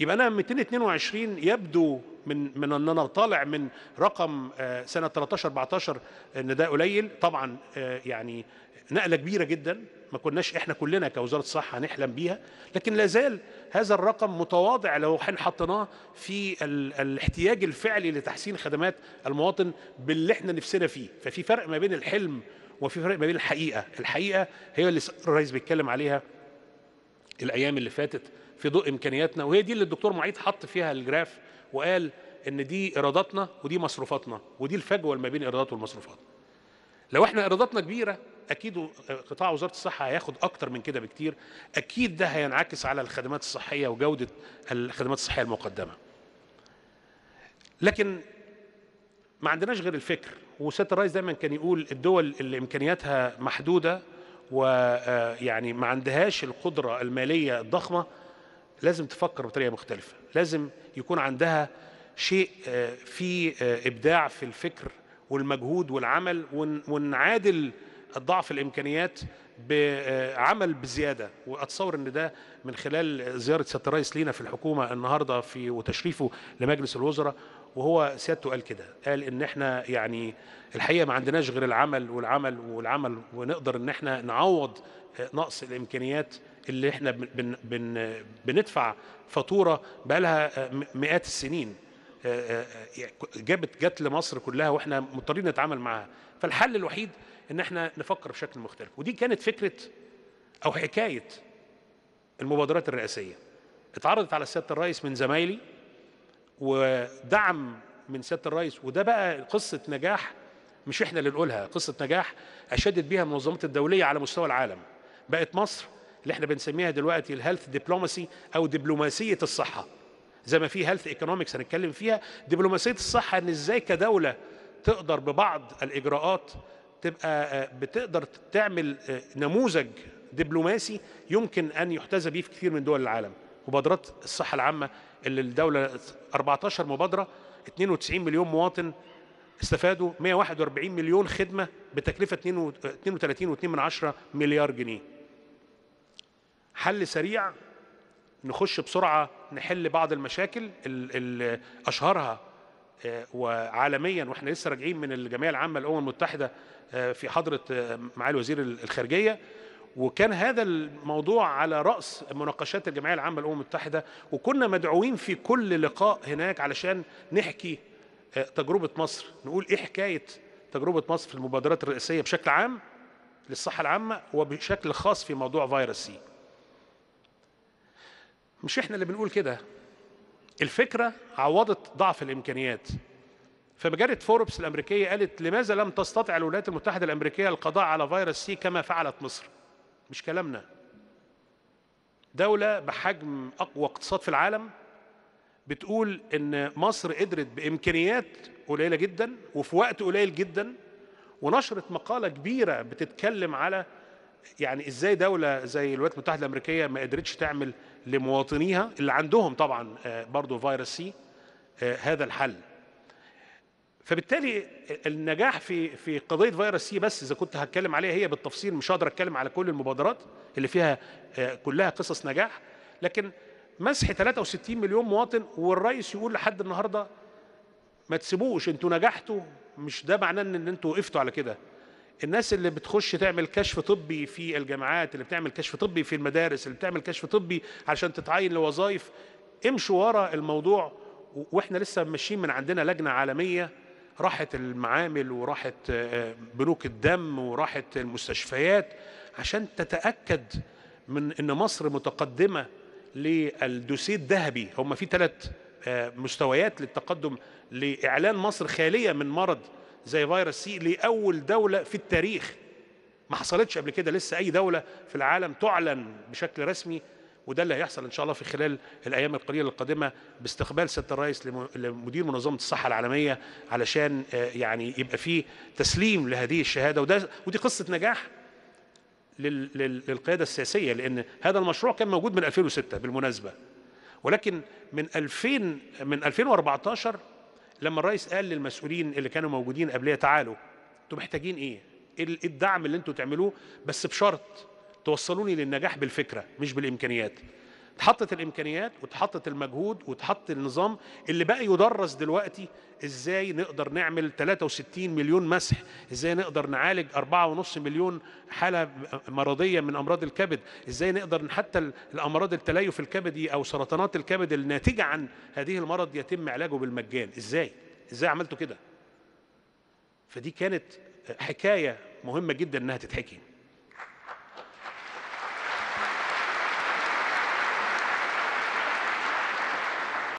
يبقى انا 222 يبدو من من ان انا طالع من رقم آه، سنه 13 14 آه، ان ده قليل طبعا آه، يعني نقله كبيره جدا ما كناش احنا كلنا كوزاره الصحه نحلم بيها لكن لا زال هذا الرقم متواضع لو حطيناه في الاحتياج الفعلي لتحسين خدمات المواطن باللي احنا نفسنا فيه ففي فرق ما بين الحلم وفي فرق ما بين الحقيقه الحقيقه هي اللي الرئيس بيتكلم عليها الايام اللي فاتت في ضوء امكانياتنا وهي دي اللي الدكتور معيد حط فيها الجراف وقال ان دي ايراداتنا ودي مصروفاتنا ودي الفجوه ما بين الايرادات والمصروفات لو احنا ايراداتنا كبيره اكيد قطاع وزاره الصحه هياخد اكتر من كده بكتير اكيد ده هينعكس على الخدمات الصحيه وجوده الخدمات الصحيه المقدمه لكن ما عندناش غير الفكر وسياده الرئيس دايما كان يقول الدول اللي امكانياتها محدوده ويعني ما عندهاش القدره الماليه الضخمه لازم تفكر بطريقه مختلفه لازم يكون عندها شيء آه، في آه، ابداع في الفكر والمجهود والعمل ونعادل ضعف الامكانيات بعمل آه، بزياده واتصور ان ده من خلال زياره سياده الرئيس لينا في الحكومه النهارده في وتشريفه لمجلس الوزراء وهو سيادته قال كده قال ان احنا يعني الحقيقه ما عندناش غير العمل والعمل والعمل ونقدر ان احنا نعوض آه، نقص الامكانيات اللي احنا بن بن بندفع فاتوره بقى لها آه، مئات السنين آه، يعني جابت جت لمصر كلها واحنا مضطرين نتعامل معاها فالحل الوحيد ان احنا نفكر بشكل مختلف ودي كانت فكره او حكايه المبادرات الرئاسيه اتعرضت على سياده الرئيس من زمايلي ودعم من سياده الرئيس وده بقى قصه نجاح مش احنا اللي نقولها قصه نجاح اشادت بها المنظمات الدوليه على مستوى العالم بقت مصر اللي احنا بنسميها دلوقتي الهيلث دبلوماسي او دبلوماسيه الصحه زي ما في هيلث ايكونومكس هنتكلم فيها دبلوماسيه الصحه ان ازاي كدوله تقدر ببعض الاجراءات تبقى آه، بتقدر تعمل آه، نموذج دبلوماسي يمكن ان يحتذى به في كثير من دول العالم مبادرات الصحه العامه اللي الدوله 14 مبادره 92 مليون مواطن استفادوا 141 مليون خدمه بتكلفه 32.2 مليار جنيه. حل سريع نخش بسرعه نحل بعض المشاكل اللي اشهرها آه، وعالميا واحنا لسه راجعين من الجمعيه العامه للامم المتحده آه، في حضره آه، معالي وزير الخارجيه وكان هذا الموضوع على رأس مناقشات الجمعية العامة للأمم المتحدة وكنا مدعوين في كل لقاء هناك علشان نحكي آه، تجربة مصر نقول إيه حكاية تجربة مصر في المبادرات الرئيسية بشكل عام للصحة العامة وبشكل خاص في موضوع فيروس سي مش إحنا اللي بنقول كده الفكرة عوضت ضعف الإمكانيات فمجلة فوربس الأمريكية قالت لماذا لم تستطع الولايات المتحدة الأمريكية القضاء على فيروس سي كما فعلت مصر مش كلامنا دولة بحجم أقوى اقتصاد في العالم بتقول إن مصر قدرت بإمكانيات قليلة جدا وفي وقت قليل جدا ونشرت مقالة كبيرة بتتكلم على يعني ازاي دولة زي الولايات المتحدة الأمريكية ما قدرتش تعمل لمواطنيها اللي عندهم طبعا آه، برضو فيروس سي آه، هذا الحل فبالتالي النجاح في في قضيه فيروس سي بس اذا كنت هتكلم عليها هي بالتفصيل مش هقدر اتكلم على كل المبادرات اللي فيها آه، كلها قصص نجاح لكن مسح 63 مليون مواطن والرئيس يقول لحد النهارده ما تسيبوش انتوا نجحتوا مش ده معناه ان انتوا وقفتوا على كده الناس اللي بتخش تعمل كشف طبي في الجامعات اللي بتعمل كشف طبي في المدارس اللي بتعمل كشف طبي عشان تتعين لوظائف امشوا ورا الموضوع واحنا لسه ماشيين من عندنا لجنه عالميه راحت المعامل وراحت آه، بنوك الدم وراحت المستشفيات عشان تتاكد من ان مصر متقدمه للدوسيه الذهبي هم في ثلاث آه، مستويات للتقدم لاعلان مصر خاليه من مرض زي فيروس سي لاول دوله في التاريخ ما حصلتش قبل كده لسه اي دوله في العالم تعلن بشكل رسمي وده اللي هيحصل ان شاء الله في خلال الايام القليله القادمه باستقبال سياده الرئيس لمدير منظمه الصحه العالميه علشان آه، يعني يبقى في تسليم لهذه الشهاده وده ودي قصه نجاح للقياده السياسيه لان هذا المشروع كان موجود من 2006 بالمناسبه ولكن من 2000 من 2014 لما الرئيس قال للمسؤولين اللي كانوا موجودين قبليه تعالوا انتوا محتاجين ايه؟ ايه, إيه الدعم اللي انتوا تعملوه بس بشرط توصلوني للنجاح بالفكره مش بالامكانيات اتحطت الامكانيات واتحطت المجهود واتحط النظام اللي بقى يدرس دلوقتي ازاي نقدر نعمل 63 مليون مسح ازاي نقدر نعالج 4.5 مليون حاله مرضيه من امراض الكبد ازاي نقدر حتى الامراض التليف الكبدي او سرطانات الكبد الناتجه عن هذه المرض يتم علاجه بالمجان ازاي ازاي عملتوا كده فدي كانت حكايه مهمه جدا انها تتحكي